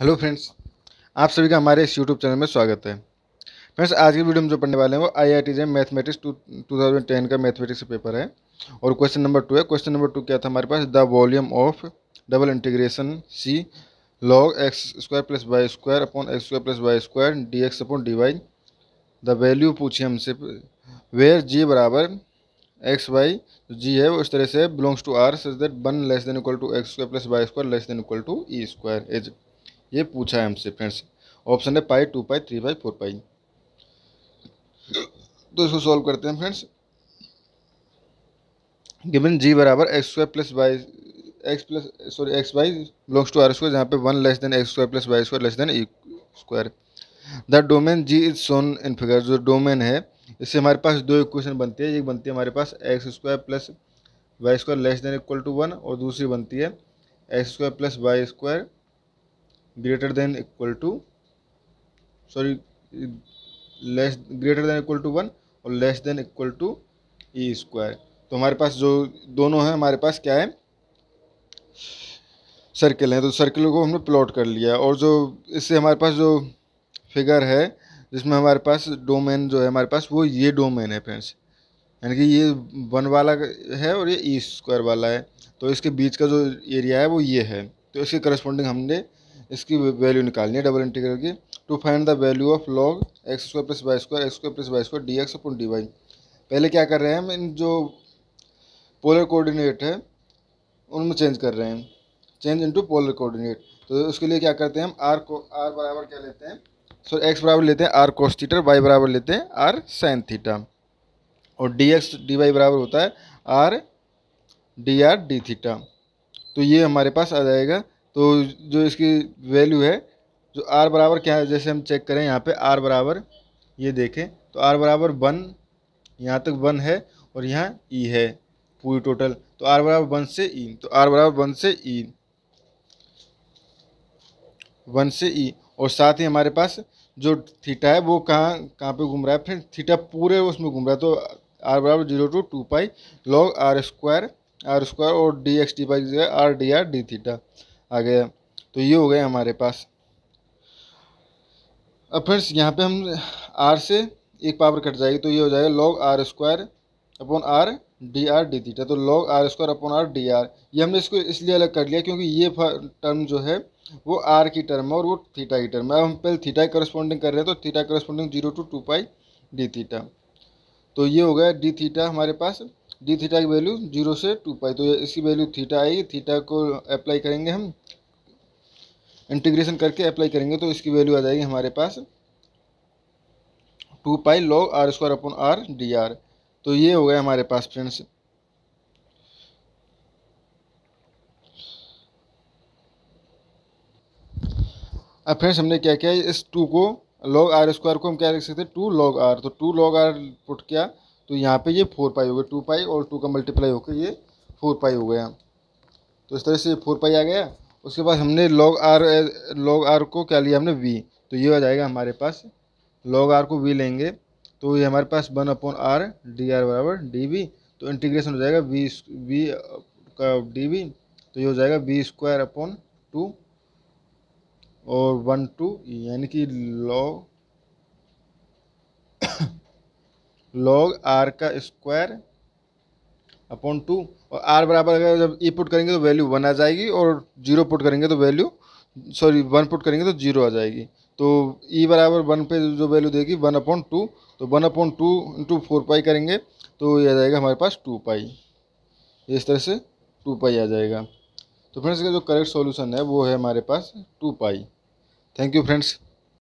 hello friends आप सभी का हमारे इस यूट्यूब चैनल में स्वागत है फ्रेंड्स आज की वीडियो में जो पढ़ने वाले हैं वो I I T J mathematics two two thousand ten का मैथमेटिक्स का पेपर है और क्वेश्चन नंबर टू है क्वेश्चन नंबर टू क्या था हमारे पास the volume of double integration C log x square plus y square upon x square plus y square d x upon d y the value पूछिए हमसे where जी बराबर x Y जी है वो इस तरह से belongs to R such that one less than equal to x square plus y square less than equal to e square as ये पूछा है हमसे फ्रेंड्स ऑप्शन है pi two pi three pi four pi तो इसको solve करते हैं friends given G बराबर x square plus y x plus sorry x y belongs to R square जहाँ पे one less than x square plus y square less than e square the domain G is shown in figure जो domain है इससे हमारे पास दो equation बनती है एक बनती है हमारे पास x square plus y square less than equal to one और दूसरी बनती है x square plus y square greater than equal to sorry less greater than equal to one और less than equal to e square तो हमारे पास जो दोनों हैं हमारे पास क्या है सर्किल हैं तो सर्किल को हमने प्लॉट कर लिया और जो इससे हमारे पास जो फिगर है जिसमें हमारे पास डोमेन जो है हमारे पास वो ये डोमेन है फ्रेंड्स यानी कि ये वन वाला है और ये ई e स्क्वायर वाला है तो इसके बीच का जो एरिया है वो ये है तो इसके करस्पॉन्डिंग हमने इसकी वैल्यू निकालनी है डबल इंटीग्रल की to find the value of log x square plus y square x square plus y square d x upon d y पहले क्या कर रहे हैं हम इन जो पोलर कोऑर्डिनेट है उनमें चेंज कर रहे हैं चेंज इनटू पोलर कोऑर्डिनेट तो उसके लिए क्या करते हैं हम आर को आर बराबर क्या लेते हैं सो एक्स बराबर लेते हैं आर कोस थीटा वाई बराबर लेते हैं आर साइन थीटा और डी एक्स डी वाई बराबर होता है r d r d theta तो ये हमारे पास आ जाएगा तो जो इसकी वैल्यू है जो आर बराबर क्या है जैसे हम चेक करें यहाँ पे आर बराबर ये देखें तो आर बराबर वन यहाँ तक वन है और यहाँ ई e है पूरी टोटल तो आर बराबर वन से ई e, तो आर बराबर वन से ई e, वन से ई और साथ ही हमारे पास जो थीटा है वो कहाँ कहाँ पे घूम रहा है फिर थीटा पूरे उसमें घूम रहा है तो आर बराबर zero to two pi log r square r square और d x d pi r d r d theta आ गया तो ये हो गए हमारे पास अब फ्रेंड्स यहाँ पे हम आर से एक पावर कट जाएगी तो ये हो जाएगा log r square upon r d r d theta तो log r square upon r d r ये हमने इसको इसलिए अलग कर लिया क्योंकि ये टर्म जो है वो आर की टर्म है और वो थीटा की टर्म है अब हम पहले थीटा करस्पॉन्डिंग कर रहे हैं तो theta corresponding zero to two pi d theta तो ये हो गया डी थीटा हमारे पास डी थीटा की वैल्यू जीरो से टू पाई तो इसकी वैल्यू थीटा आएगी थीटा को अप्लाई करेंगे हम इंटीग्रेशन करके अप्लाई करेंगे तो इसकी वैल्यू आ जाएगी हमारे पास two pi log r square upon r d r तो ये हो गया हमारे पास फ्रेंड्स अब फ्रेंड्स हमने क्या किया इस टू को लॉग आर स्क्वायर को हम क्या लिख सकते हैं टू लॉग आर तो टू लॉग आर पुट किया तो यहाँ पे ये फोर पाई हो गया टू पाई और टू का मल्टीप्लाई होकर ये फोर पाई हो गया तो इस तरह से फोर पाई आ गया उसके बाद हमने लॉग आर लॉग आर को क्या लिया हमने वी तो ये हो जाएगा हमारे पास लॉग आर को वी लेंगे तो ये हमारे पास one upon r d r बराबर डी वी तो इंटीग्रेशन हो जाएगा वी वी का डी वी तो ये हो जाएगा वी स्क्वायर अपॉन टू और वन टू यानी कि लॉग लॉग आर का स्क्वायर अपॉन टू और आर बराबर अगर जब ई e पुट करेंगे तो वैल्यू वन आ जाएगी और जीरो पुट करेंगे तो वैल्यू सॉरी वन पुट करेंगे तो जीरो आ जाएगी तो ई e बराबर वन पे जो वैल्यू देगी वन अपॉन टू तो one upon two into four pi करेंगे तो ये आ जाएगा हमारे पास टू पाई इस तरह से टू पाई आ जाएगा तो फ्रेंड्स का जो करेक्ट सॉल्यूशन है वो है हमारे पास two pi thank you friends